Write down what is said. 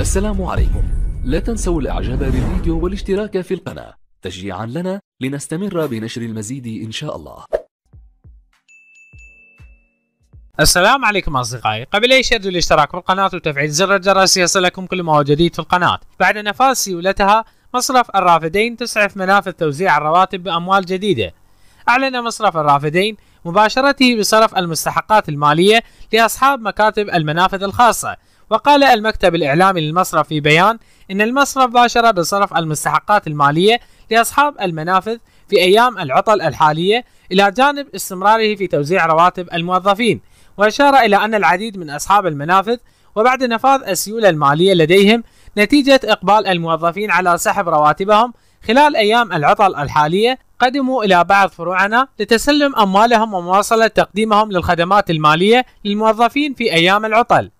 السلام عليكم لا تنسوا الاعجاب بالفيديو والاشتراك في القناة تشجيعا لنا لنستمر بنشر المزيد ان شاء الله السلام عليكم اصدقائي قبل اي شيء ارجو الاشتراك بالقناة وتفعيل زر الجرس ليصلكم كل ما هو جديد في القناة بعد نفاذ سيولتها مصرف الرافدين تسعف منافذ توزيع الرواتب باموال جديده أعلن مصرف الرافدين مباشرته بصرف المستحقات المالية لأصحاب مكاتب المنافذ الخاصة وقال المكتب الإعلامي للمصرف في بيان إن المصرف باشر بصرف المستحقات المالية لأصحاب المنافذ في أيام العطل الحالية إلى جانب استمراره في توزيع رواتب الموظفين وأشار إلى أن العديد من أصحاب المنافذ وبعد نفاذ السيولة المالية لديهم نتيجة إقبال الموظفين على سحب رواتبهم خلال أيام العطل الحالية قدموا إلى بعض فروعنا لتسلم أموالهم ومواصلة تقديمهم للخدمات المالية للموظفين في أيام العطل